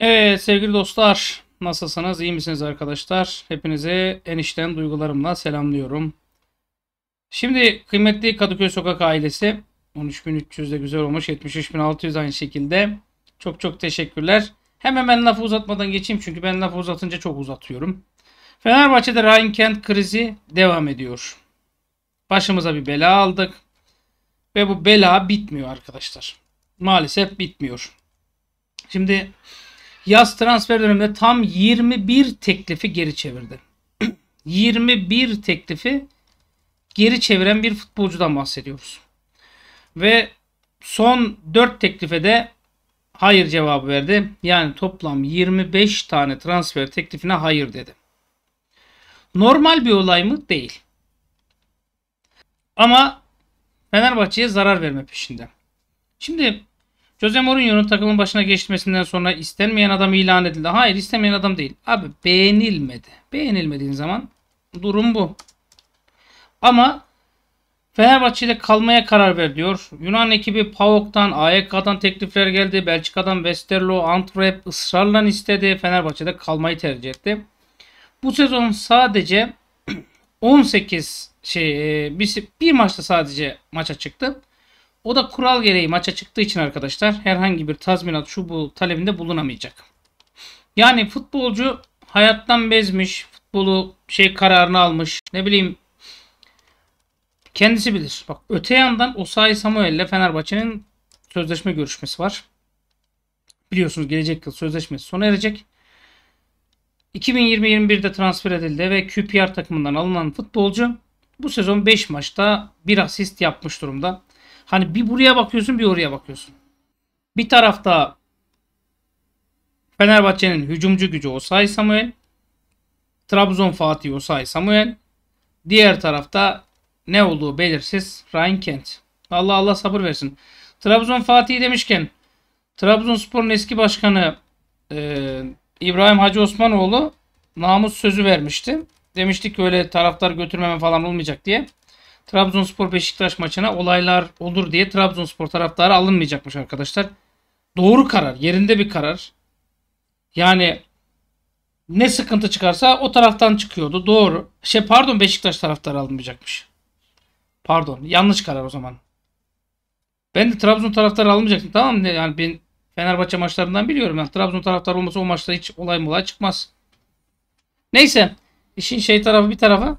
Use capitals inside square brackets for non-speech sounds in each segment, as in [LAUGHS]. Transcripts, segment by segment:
Evet sevgili dostlar nasılsınız iyi misiniz arkadaşlar hepinize enişten duygularımla selamlıyorum. Şimdi kıymetli Kadıköy Sokak ailesi 13.300 de güzel olmuş 73.600 aynı şekilde çok çok teşekkürler. hemen hemen lafı uzatmadan geçeyim çünkü ben lafı uzatınca çok uzatıyorum. Fenerbahçe'de Ryan Kent krizi devam ediyor. Başımıza bir bela aldık ve bu bela bitmiyor arkadaşlar. Maalesef bitmiyor. Şimdi Yaz transfer döneminde tam 21 teklifi geri çevirdi. 21 [CLEARS THROAT] teklifi geri çeviren bir futbolcudan bahsediyoruz. Ve son 4 teklife de hayır cevabı verdi. Yani toplam 25 tane transfer teklifine hayır dedi. Normal bir olay mı? Değil. Ama Fenerbahçe'ye zarar verme peşinde. Şimdi Jose Mourinho'nun takımın başına geçmesinden sonra istenmeyen adam ilan edildi. Hayır istemeyen adam değil. Abi beğenilmedi. Beğenilmediğin zaman durum bu. Ama Fenerbahçe'de kalmaya karar ver diyor. Yunan ekibi PAOK'tan, AYK'dan teklifler geldi. Belçika'dan Westerlo, Antwerp ısrarla istedi. Fenerbahçe'de kalmayı tercih etti. Bu sezon sadece 18 [CLEARS THROAT] şey e, bir, bir maçta sadece maça çıktı. O da kural gereği maça çıktığı için arkadaşlar herhangi bir tazminat şu bu talebinde bulunamayacak. Yani futbolcu hayattan bezmiş, futbolu şey kararını almış. Ne bileyim kendisi bilir. Bak öte yandan Osayi Samuel ile Fenerbahçe'nin sözleşme görüşmesi var. Biliyorsunuz gelecek yıl sözleşmesi sona erecek. 2020-21'de transfer edildi ve QPR takımından alınan futbolcu bu sezon 5 maçta bir asist yapmış durumda. Hani bir buraya bakıyorsun bir oraya bakıyorsun. Bir tarafta Fenerbahçe'nin hücumcu gücü Osay Samuel. Trabzon Fatih Osay Samuel. Diğer tarafta ne olduğu belirsiz Ryan Kent. Allah Allah sabır versin. Trabzon Fatih demişken Trabzonspor'un eski başkanı e, İbrahim Hacı Osmanoğlu namus sözü vermişti. Demiştik ki öyle taraftar götürmeme falan olmayacak diye. Trabzonspor Beşiktaş maçına olaylar olur diye Trabzonspor taraftarı alınmayacakmış arkadaşlar. Doğru karar, yerinde bir karar. Yani ne sıkıntı çıkarsa o taraftan çıkıyordu. Doğru. Şey pardon Beşiktaş taraftarı alınmayacakmış. Pardon. Yanlış karar o zaman. Ben de Trabzon taraftarı alınmayacaktım Tamam mı? Yani ben Fenerbahçe maçlarından biliyorum. Yani Trabzon taraftarı olmasa o maçta hiç olay molay çıkmaz. Neyse. işin şey tarafı bir tarafa.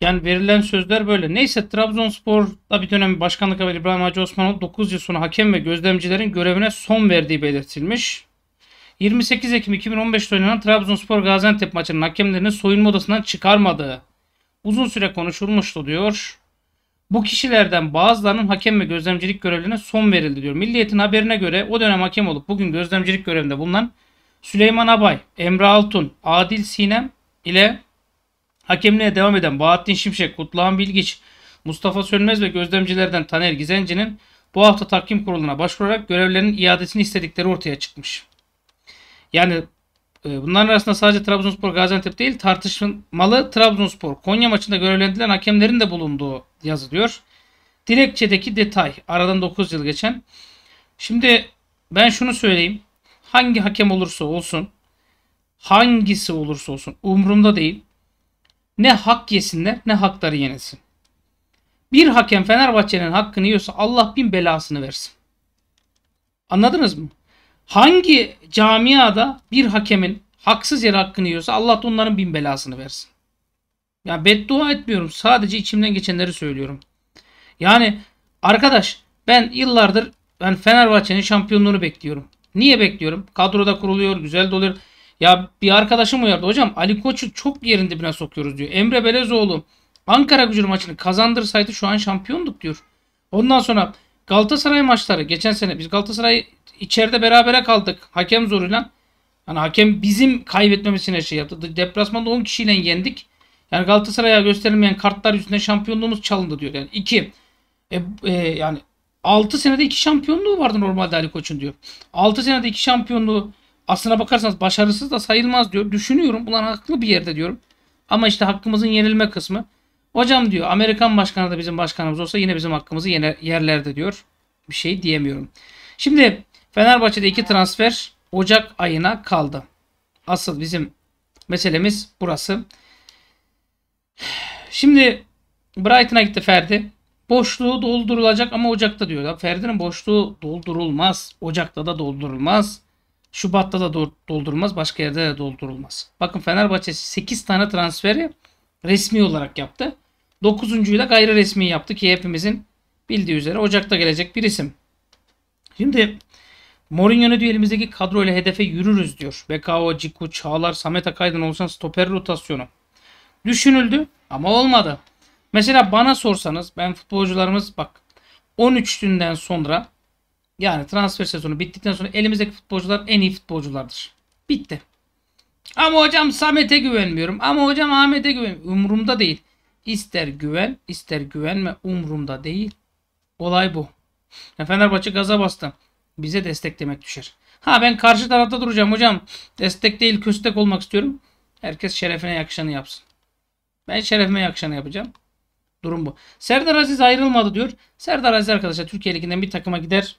Yani verilen sözler böyle. Neyse Trabzonspor'da bir dönem başkanlık haberi İbrahim Hacı Osmanoğlu 9 yıl sonra hakem ve gözlemcilerin görevine son verdiği belirtilmiş. 28 Ekim 2015'te oynanan Trabzonspor Gaziantep maçının hakemlerini soyunma odasından çıkarmadığı uzun süre konuşulmuştu diyor. Bu kişilerden bazılarının hakem ve gözlemcilik görevlerine son verildi diyor. Milliyet'in haberine göre o dönem hakem olup bugün gözlemcilik görevinde bulunan Süleyman Abay, Emre Altun, Adil Sinem ile Hakemliğe devam eden Bahattin Şimşek, Kutluhan Bilgiç, Mustafa Sönmez ve gözlemcilerden Taner Gizenci'nin bu hafta takvim kuruluna başvurarak görevlerinin iadesini istedikleri ortaya çıkmış. Yani e, Bunların arasında sadece Trabzonspor Gaziantep değil tartışmalı Trabzonspor Konya maçında görevlendirilen hakemlerin de bulunduğu yazılıyor. Dilekçedeki detay aradan 9 yıl geçen. Şimdi ben şunu söyleyeyim. Hangi hakem olursa olsun hangisi olursa olsun umurumda değil. Ne hak yesinler ne hakları yenesin. Bir hakem Fenerbahçe'nin hakkını yiyorsa Allah bin belasını versin. Anladınız mı? Hangi camiada bir hakemin haksız yere hakkını yiyorsa Allah da onların bin belasını versin. Ya beddua etmiyorum. Sadece içimden geçenleri söylüyorum. Yani arkadaş ben yıllardır ben Fenerbahçe'nin şampiyonluğunu bekliyorum. Niye bekliyorum? Kadroda kuruluyor, güzel doluyor. Ya bir arkadaşım uyardı. Hocam Ali Koç'u çok yerinde bine sokuyoruz diyor. Emre Belezoğlu Ankara gücü maçını kazandırsaydı şu an şampiyonduk diyor. Ondan sonra Galatasaray maçları geçen sene biz Galatasaray içeride berabere kaldık hakem zoruyla. Yani hakem bizim kaybetmemesine şey yaptı. Deplasmanda 10 kişiyle yendik. Yani Galatasaray'a gösterilmeyen kartlar yüzünden şampiyonluğumuz çalındı diyor. Yani 2 e, e, yani 6 senede 2 şampiyonluğu vardı normalde Ali Koç'un diyor. 6 senede 2 şampiyonluğu aslına bakarsanız başarısız da sayılmaz diyor. Düşünüyorum ulan haklı bir yerde diyorum. Ama işte hakkımızın yenilme kısmı. Hocam diyor Amerikan başkanı da bizim başkanımız olsa yine bizim hakkımızı yener, yerlerde diyor. Bir şey diyemiyorum. Şimdi Fenerbahçe'de iki transfer Ocak ayına kaldı. Asıl bizim meselemiz burası. Şimdi Brighton'a gitti Ferdi. Boşluğu doldurulacak ama Ocak'ta diyor. Ferdi'nin boşluğu doldurulmaz. Ocak'ta da doldurulmaz. Şubat'ta da doldurulmaz. Başka yerde de doldurulmaz. Bakın Fenerbahçe 8 tane transferi resmi olarak yaptı. 9.yu da gayri resmi yaptı ki hepimizin bildiği üzere Ocak'ta gelecek bir isim. Şimdi Mourinho ne diyor elimizdeki kadroyla hedefe yürürüz diyor. Bekao, Ciku, Çağlar, Samet Akaydın olsan stoper rotasyonu. Düşünüldü ama olmadı. Mesela bana sorsanız ben futbolcularımız bak 13'ünden sonra yani transfer sezonu bittikten sonra elimizdeki futbolcular en iyi futbolculardır. Bitti. Ama hocam Samet'e güvenmiyorum. Ama hocam Ahmet'e güvenmiyorum. Umurumda değil. İster güven ister güvenme umurumda değil. Olay bu. Ya Fenerbahçe gaza bastı. Bize destek demek düşer. Ha ben karşı tarafta duracağım hocam. Destek değil köstek olmak istiyorum. Herkes şerefine yakışanı yapsın. Ben şerefime yakışanı yapacağım. Durum bu. Serdar Aziz ayrılmadı diyor. Serdar Aziz arkadaşlar Türkiye Ligi'nden bir takıma gider.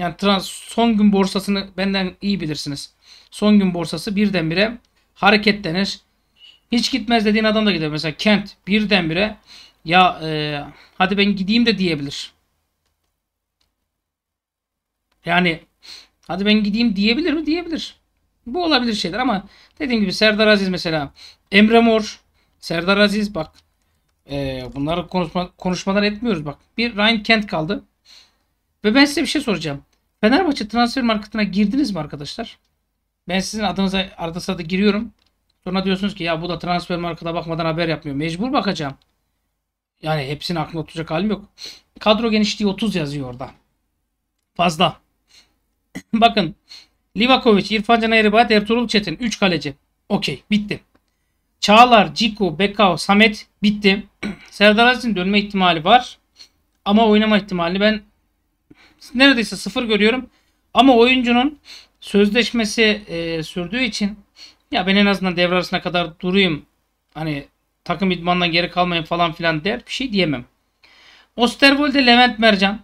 Yani trans, son gün borsasını benden iyi bilirsiniz. Son gün borsası birdenbire hareketlenir. Hiç gitmez dediğin adam da gider. Mesela Kent birdenbire ya e, hadi ben gideyim de diyebilir. Yani hadi ben gideyim diyebilir mi? Diyebilir. Bu olabilir şeyler ama dediğim gibi Serdar Aziz mesela Emre Mor, Serdar Aziz bak e, bunları konuşma, konuşmadan etmiyoruz bak. Bir Ryan Kent kaldı. Ve ben size bir şey soracağım. Fenerbahçe transfer marketine girdiniz mi arkadaşlar? Ben sizin adınıza arada sırada giriyorum. Sonra diyorsunuz ki ya bu da transfer markete bakmadan haber yapmıyor. Mecbur bakacağım. Yani hepsini aklına tutacak halim yok. Kadro genişliği 30 yazıyor orada. Fazla. [LAUGHS] Bakın. Livakovic, İrfan Can Eribat, Ertuğrul Çetin. 3 kaleci. Okey. Bitti. Çağlar, Ciku, Bekao, Samet. Bitti. [CLEARS THROAT] Serdar Aziz'in dönme ihtimali var. Ama oynama ihtimali ben neredeyse sıfır görüyorum. Ama oyuncunun sözleşmesi e, sürdüğü için ya ben en azından devre arasına kadar durayım. Hani takım idmandan geri kalmayın falan filan der bir şey diyemem. Osterwold'e Levent Mercan.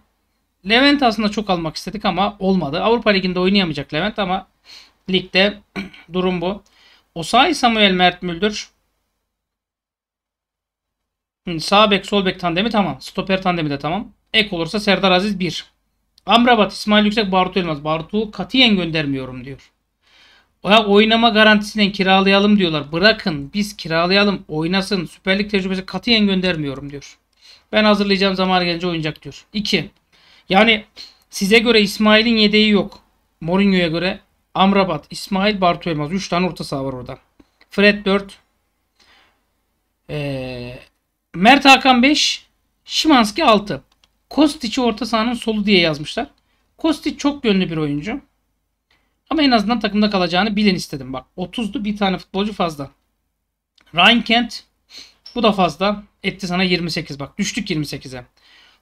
Levent aslında çok almak istedik ama olmadı. Avrupa Ligi'nde oynayamayacak Levent ama ligde [CLEARS THROAT] durum bu. Osayi Samuel Mert Müldür. Sağ bek sol bek tandemi tamam. Stoper tandemi de tamam. Ek olursa Serdar Aziz 1. Amrabat, İsmail Yüksek, Bartu Elmas. Bartu'yu katiyen göndermiyorum diyor. Ya oynama garantisinden kiralayalım diyorlar. Bırakın biz kiralayalım oynasın. Süper Lig tecrübesi katiyen göndermiyorum diyor. Ben hazırlayacağım zamanı gelince oynayacak diyor. 2. Yani size göre İsmail'in yedeği yok. Mourinho'ya göre Amrabat, İsmail, Bartu Elmas. 3 tane orta saha var orada. Fred 4. Ee, Mert Hakan 5. Şimanski 6. Kostic'i orta sahanın solu diye yazmışlar. Kostic çok yönlü bir oyuncu. Ama en azından takımda kalacağını bilin istedim. Bak 30'du bir tane futbolcu fazla. Ryan Kent bu da fazla. Etti sana 28 bak. Düştük 28'e.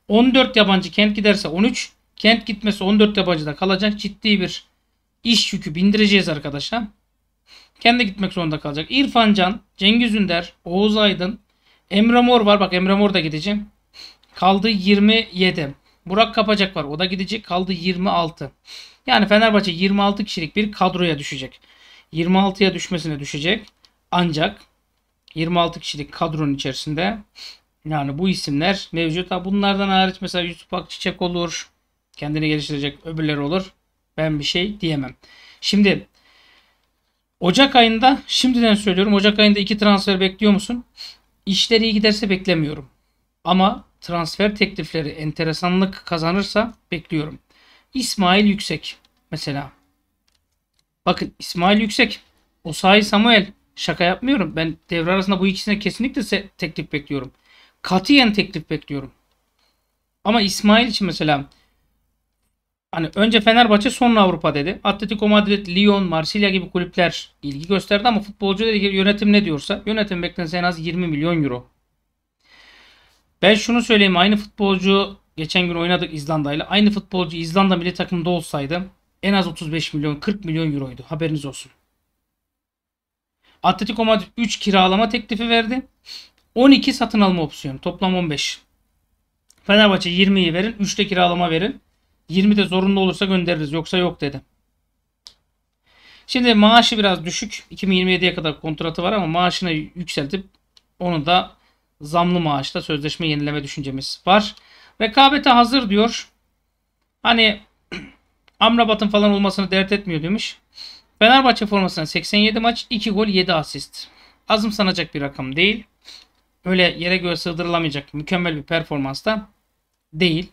14 yabancı Kent giderse 13. Kent gitmesi 14 yabancıda kalacak. Ciddi bir iş yükü bindireceğiz arkadaşlar. Kendi gitmek zorunda kalacak. İrfan Can, Cengiz Ünder, Oğuz Aydın, Emre Mor var. Bak Emre Mor da gideceğim. Kaldı 27. Burak Kapacak var. O da gidecek. Kaldı 26. Yani Fenerbahçe 26 kişilik bir kadroya düşecek. 26'ya düşmesine düşecek. Ancak 26 kişilik kadronun içerisinde yani bu isimler mevcut. Ha bunlardan hariç mesela Yusuf Akçiçek olur. Kendini geliştirecek öbürleri olur. Ben bir şey diyemem. Şimdi Ocak ayında şimdiden söylüyorum. Ocak ayında iki transfer bekliyor musun? İşleri iyi giderse beklemiyorum. Ama transfer teklifleri enteresanlık kazanırsa bekliyorum. İsmail Yüksek mesela. Bakın İsmail Yüksek, Osayi Samuel. Şaka yapmıyorum. Ben devre arasında bu ikisine kesinlikle teklif bekliyorum. Katiyen teklif bekliyorum. Ama İsmail için mesela hani önce Fenerbahçe sonra Avrupa dedi. Atletico Madrid, Lyon, Marsilya gibi kulüpler ilgi gösterdi ama futbolcu dedi ki yönetim ne diyorsa yönetim beklense en az 20 milyon euro ben şunu söyleyeyim aynı futbolcu geçen gün oynadık İzlanda ile Aynı futbolcu İzlanda milli takımında olsaydı en az 35 milyon 40 milyon euroydu. Haberiniz olsun. Atletico Madrid 3 kiralama teklifi verdi. 12 satın alma opsiyonu. Toplam 15. Fenerbahçe 20'yi verin. 3 kiralama verin. 20 de zorunlu olursa göndeririz. Yoksa yok dedi. Şimdi maaşı biraz düşük. 2027'ye kadar kontratı var ama maaşını yükseltip onu da zamlı maaşla sözleşme yenileme düşüncemiz var. Rekabete hazır diyor. Hani [CLEARS THROAT] Amrabat'ın falan olmasını dert etmiyor demiş. Fenerbahçe formasına 87 maç, 2 gol, 7 asist. Azım sanacak bir rakam değil. Öyle yere göre sığdırılamayacak mükemmel bir performans da değil.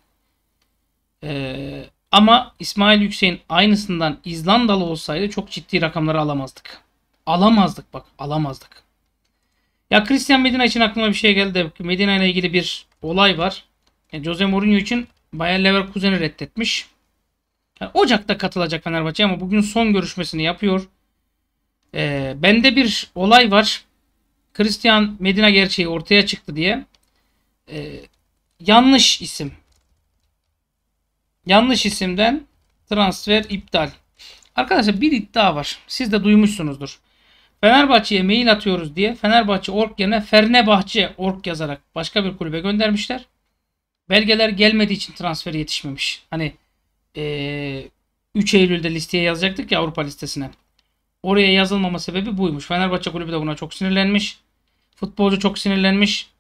Ee, ama İsmail Yüksek'in aynısından İzlandalı olsaydı çok ciddi rakamları alamazdık. Alamazdık bak alamazdık. Ya Christian Medina için aklıma bir şey geldi. Medina ile ilgili bir olay var. Yani Jose Mourinho için Bayer Leverkusen'i reddetmiş. Yani Ocak'ta katılacak Fenerbahçe ama bugün son görüşmesini yapıyor. Ee, bende bir olay var. Christian Medina gerçeği ortaya çıktı diye. Ee, yanlış isim. Yanlış isimden transfer iptal. Arkadaşlar bir iddia var. Siz de duymuşsunuzdur. Fenerbahçe'ye mail atıyoruz diye Fenerbahçe Ork yerine Fernebahçe Ork yazarak başka bir kulübe göndermişler. Belgeler gelmediği için transferi yetişmemiş. Hani ee, 3 Eylül'de listeye yazacaktık ya Avrupa listesine. Oraya yazılmama sebebi buymuş. Fenerbahçe kulübü de buna çok sinirlenmiş. Futbolcu çok sinirlenmiş.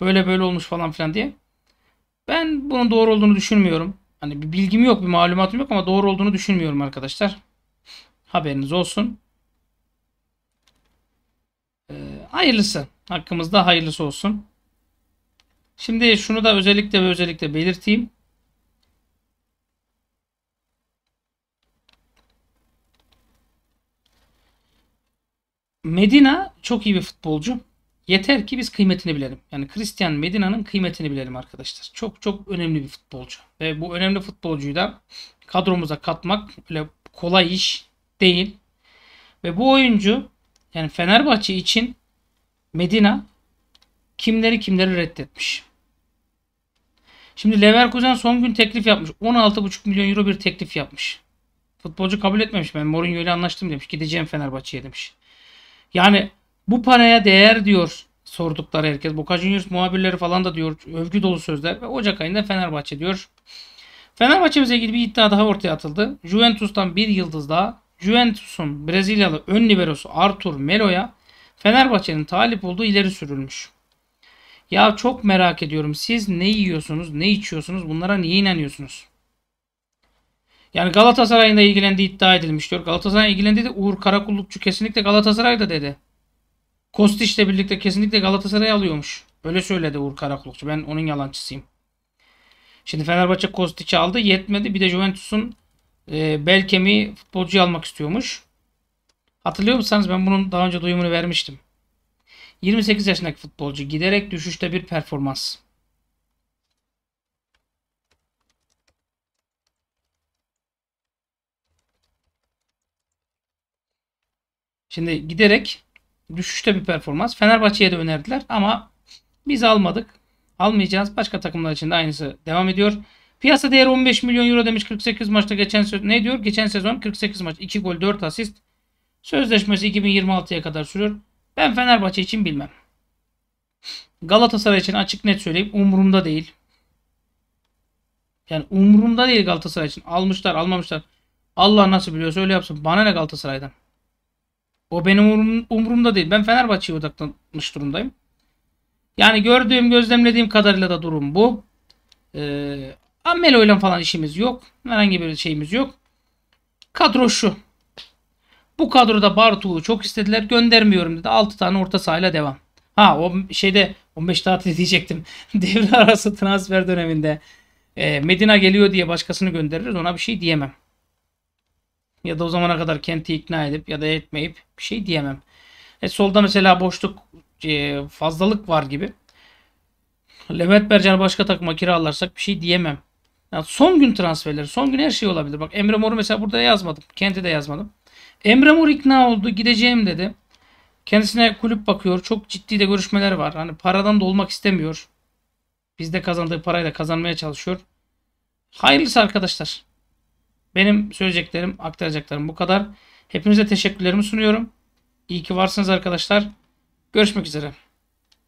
Böyle böyle olmuş falan filan diye. Ben bunun doğru olduğunu düşünmüyorum. Hani bir bilgim yok, bir malumatım yok ama doğru olduğunu düşünmüyorum arkadaşlar. Haberiniz olsun hayırlısı. Hakkımızda hayırlısı olsun. Şimdi şunu da özellikle ve özellikle belirteyim. Medina çok iyi bir futbolcu. Yeter ki biz kıymetini bilelim. Yani Christian Medina'nın kıymetini bilelim arkadaşlar. Çok çok önemli bir futbolcu. Ve bu önemli futbolcuyu da kadromuza katmak öyle kolay iş değil. Ve bu oyuncu yani Fenerbahçe için Medina kimleri kimleri reddetmiş. Şimdi Leverkusen son gün teklif yapmış. 16,5 milyon euro bir teklif yapmış. Futbolcu kabul etmemiş. Ben Mourinho ile anlaştım demiş. Gideceğim Fenerbahçe'ye demiş. Yani bu paraya değer diyor sordukları herkes. Boca Juniors muhabirleri falan da diyor övgü dolu sözler. Ve Ocak ayında Fenerbahçe diyor. Fenerbahçe'mize ilgili bir iddia daha ortaya atıldı. Juventus'tan bir yıldız daha. Juventus'un Brezilyalı ön liberosu Artur Melo'ya Fenerbahçe'nin talip olduğu ileri sürülmüş. Ya çok merak ediyorum siz ne yiyorsunuz, ne içiyorsunuz, bunlara niye inanıyorsunuz? Yani Galatasaray'ın da ilgilendiği iddia edilmiş diyor. Galatasaray'ın ilgilendiği de Uğur Karakullukçu kesinlikle Galatasaray'da dedi. Kostiç'le birlikte kesinlikle Galatasaray'ı alıyormuş. Böyle söyledi Uğur Karakullukçu. Ben onun yalancısıyım. Şimdi Fenerbahçe Kostiç'i aldı. Yetmedi. Bir de Juventus'un e, bel futbolcuyu almak istiyormuş. Hatırlıyor musanız ben bunun daha önce duyumunu vermiştim. 28 yaşındaki futbolcu giderek düşüşte bir performans. Şimdi giderek düşüşte bir performans. Fenerbahçe'ye de önerdiler ama biz almadık. Almayacağız. Başka takımlar için de aynısı devam ediyor. Piyasa değeri 15 milyon euro demiş 48 maçta geçen sezon. Ne diyor? Geçen sezon 48 maç 2 gol 4 asist Sözleşmesi 2026'ya kadar sürüyor. Ben Fenerbahçe için bilmem. Galatasaray için açık net söyleyeyim umurumda değil. Yani umurumda değil Galatasaray için. Almışlar almamışlar. Allah nasıl biliyorsa öyle yapsın. Bana ne Galatasaray'dan. O benim umurum, umurumda değil. Ben Fenerbahçe'ye odaklanmış durumdayım. Yani gördüğüm gözlemlediğim kadarıyla da durum bu. Ee, Amelo ile falan işimiz yok. Herhangi bir şeyimiz yok. Kadro şu. Bu kadroda Bartu'yu çok istediler göndermiyorum dedi. 6 tane orta sahayla devam. Ha o şeyde 15 tatil [LAUGHS] diyecektim. Devre arası transfer döneminde e, Medina geliyor diye başkasını göndeririz ona bir şey diyemem. Ya da o zamana kadar Kent'i ikna edip ya da etmeyip bir şey diyemem. E, solda mesela boşluk e, fazlalık var gibi. Levent Bercan'ı başka takıma kiralarsak bir şey diyemem. Yani son gün transferleri, son gün her şey olabilir. Bak Emre Mor'u mesela burada yazmadım. Kent'i de yazmadım. Emre Mor ikna oldu. Gideceğim dedi. Kendisine kulüp bakıyor. Çok ciddi de görüşmeler var. Hani paradan da olmak istemiyor. Bizde kazandığı parayla kazanmaya çalışıyor. Hayırlısı arkadaşlar. Benim söyleyeceklerim, aktaracaklarım bu kadar. Hepinize teşekkürlerimi sunuyorum. İyi ki varsınız arkadaşlar. Görüşmek üzere.